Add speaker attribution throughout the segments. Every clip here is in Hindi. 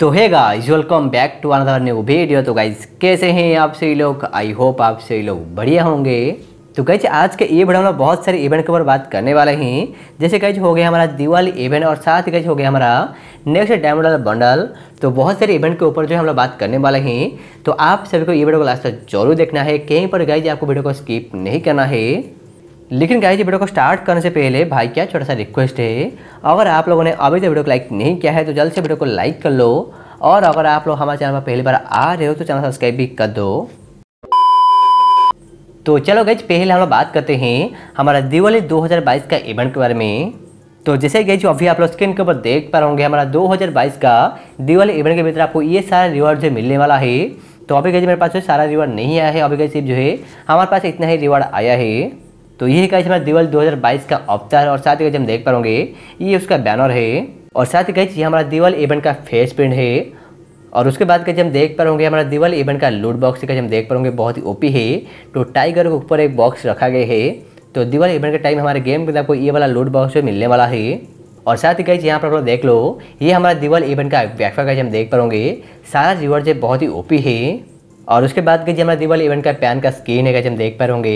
Speaker 1: तो है guys welcome back to another new video तो गाइज कैसे हैं आप सभी लोग आई होप आप सभी लोग बढ़िया होंगे तो गाइज आज के ये वीडियो में बहुत सारे इवेंट के ऊपर बात करने वाले हैं जैसे गाइज हो गया हमारा दिवाली इवेंट और साथ ही गाइज हो गया हमारा नेक्स्ट डायमंड बंडल तो बहुत सारे इवेंट के ऊपर जो है हम लोग बात करने वाले हैं तो आप सभी को ये वीडियो को लास्ट तक जरूर देखना है कहीं पर गाइज आपको वीडियो को स्किप नहीं करना है लेकिन जी वीडियो को स्टार्ट करने से पहले भाई क्या छोटा सा रिक्वेस्ट है अगर आप लोगों ने अभी तक वीडियो को लाइक नहीं किया है तो जल्द से वीडियो को लाइक कर लो और अगर आप लोग हमारे चैनल पर पहली बार आ रहे हो तो चैनल सब्सक्राइब भी कर दो तो चलो गई पहले हम लोग बात करते हैं हमारा दिवाली 2022 का इवेंट के बारे में तो जैसे गई जो अभी आप लोग स्क्रीन के ऊपर देख पा होंगे हमारा 2022 का दिवाली इवेंट के भीतर आपको ये सारा रिवॉर्ड जो मिलने वाला है तो अभी गई मेरे पास जो सारा रिवॉर्ड नहीं आया है अभी गई सिर्फ जो है हमारे पास इतना ही रिवॉर्ड आया है तो ये है इस बार दिवाली 2022 का अवतार और साथ ही हम देख पाओगे ये उसका बैनर है और साथ ही कहीं ये हमारा दिवल इवेंट का फेस प्रिंट है और उसके बाद कहीं हम देख पाओगे हमारा दिवल इवेंट का लूट बॉक्स कहीं हम देख पाओगे बहुत ही ओपी है तो टाइगर के ऊपर एक बॉक्स रखा गया है तो दिवल इवेंट के टाइम हमारे गेम के आपको ये वाला लूट बॉक्स मिलने वाला है और साथ ही कहीं यहाँ पर आप लोग देख लो ये हमारा दिवल इवेंट का व्याख्या कहीं हम देख पाओगे सारा रिवर्ड जो बहुत ही ओपी है और उसके बाद के हमारा दीवाल इवेंट का पैन का स्क्रीन है हम देख पा होंगे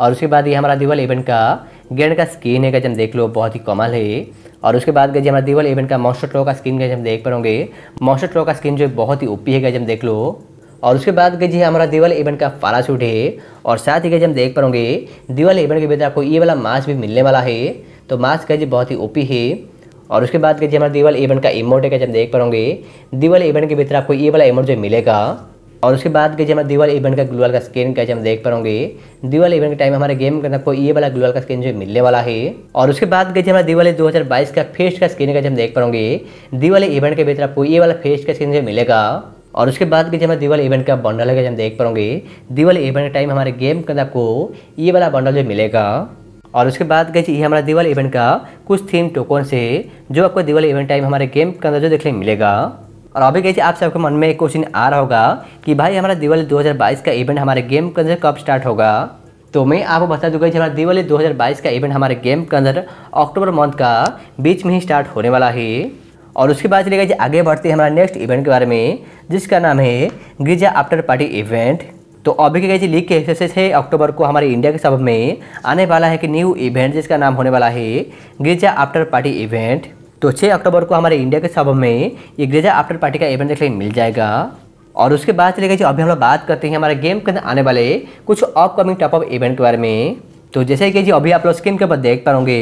Speaker 1: और उसके बाद ये हमारा दीवाल इवेंट का गेंड का स्क्रीन है हम देख लो बहुत ही कॉमल है और उसके बाद गए हमारा दीवाल इवेंट का मॉस्टर ट्रो का स्क्रीन गए हम देख पा रहे मॉस्टर ट्रो का स्क्रीन जो बहुत ही ओपी है गए हम देख लो और उसके बाद गए जी हमारा दीवाल इवेंट का फारा शूट है और साथ ही गए हम देख पाओगे दीवाल इवेंट के भीतर आपको ये वाला मास्क भी मिलने वाला है तो मास्क जी बहुत ही ओपी है और उसके बाद गए हमारा दीवाल इवेंट का इमोट है क्या हम देख पाओगे दीवाल इवेंट के भीतर आपको ये वाला इमोट जो मिलेगा और उसके बाद के जब हमारा दिवाली इवेंट का ग्लोअल का स्क्रीन का जब हम देख पाओगे दिवाली इवेंट के टाइम हमारे गेम अंदर कोई ये वाला ग्लोअल का स्क्रीन जो मिलने वाला है और उसके बाद के जब हमारा दिवाली 2022 का फेस्ट का स्किन का जब हम देख पाऊंगे दिवाली इवेंट के भीतर आपको ये वाला फेस्ट का स्क्रीन जो मिलेगा और उसके बाद के जब हमारे दिवाली इवेंट का बंडल है हम देख पाओगे दिवाली इवेंट के टाइम हमारे गेम के अंदर आपको ये वाला बंडल जो मिलेगा और उसके बाद गई ये हमारा दिवाली इवेंट का कुछ थीम टोकन से जो आपको दिवाली इवेंट टाइम हमारे गेम के अंदर जो देखने मिलेगा और अभी कैसे आप सबके मन में एक क्वेश्चन आ रहा होगा कि भाई हमारा दिवाली 2022 का इवेंट हमारे गेम के अंदर कब स्टार्ट होगा तो मैं आपको बता दूंगा कि हमारा दिवाली 2022 का इवेंट हमारे गेम के अंदर अक्टूबर मंथ का बीच में ही स्टार्ट होने वाला है और उसके बाद चलेगा जी आगे बढ़ते हैं हमारा नेक्स्ट इवेंट के बारे में जिसका नाम है गिरजा आफ्टर पार्टी इवेंट तो अभी के गई लीग के हिस्से से अक्टूबर को हमारे इंडिया के सब में आने वाला है कि न्यू इवेंट जिसका नाम होने वाला है गिरजा आफ्टर पार्टी इवेंट तो छः अक्टूबर को हमारे इंडिया के सब में ये ग्रेजा आफ्टर पार्टी का इवेंट देखने मिल जाएगा और उसके बाद चलेगा जी अभी हम लोग बात करते हैं हमारे गेम के अंदर आने वाले कुछ अपकमिंग टॉप अप इवेंट के बारे में तो जैसे कि जी अभी आप लोग स्क्रीन के ऊपर देख पाओगे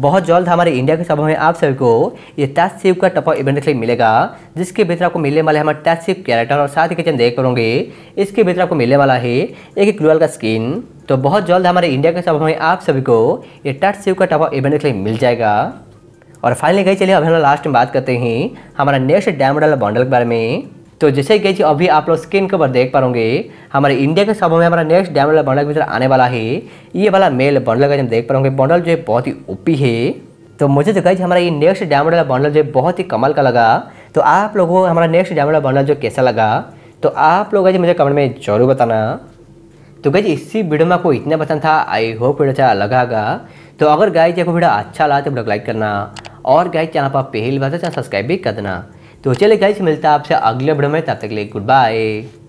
Speaker 1: बहुत जल्द हमारे इंडिया के सभा में आप सभी को ये टैच सेव का टॉप इवेंट देखने मिलेगा जिसके भीतर आपको मिलने वाले हमारे टैच सीव कैरेक्टर और साथ ही किचन देख पाओगे इसके भीतर आपको मिलने वाला है एक एक रूअल का स्किन तो बहुत जल्द हमारे इंडिया के सभा में आप सभी को ये टैच सेव का टॉप इवेंट देखने मिल जाएगा और फाइनली गई चलिए अभी हम लास्ट में बात करते हैं हमारा नेक्स्ट डैमोडल बॉन्डल के बारे में तो जैसे गई जी अभी आप लोग स्क्रीन के ऊपर देख पाओगे हमारे इंडिया के सब में हमारा नेक्स्ट डैमोडल बॉन्डल के भीतर आने वाला है ये वाला मेल बॉन्डल का हम देख रहे बॉन्डल जो है बहुत ही ओपी है तो मुझे तो गई हमारा ये नेक्स्ट डैमोडल बॉन्डल जो है बहुत ही कमल का लगा तो आप लोगों को हमारा नेक्स्ट डैमोडल बॉन्डल जो कैसा लगा तो आप लोग आज मुझे कमेंट में जरूर बताना तो जी इसी वीडियो में आपको इतना पसंद था आई होप वीडियो अच्छा लगा तो अगर जी आपको वीडियो अच्छा लगा तो वीडियो लाइक करना और गाइस चैनल पर पहली बार तो चैनल सब्सक्राइब भी कर देना तो चलिए गाइस मिलता है आपसे अगले वीडियो में तब तक के लिए गुड बाय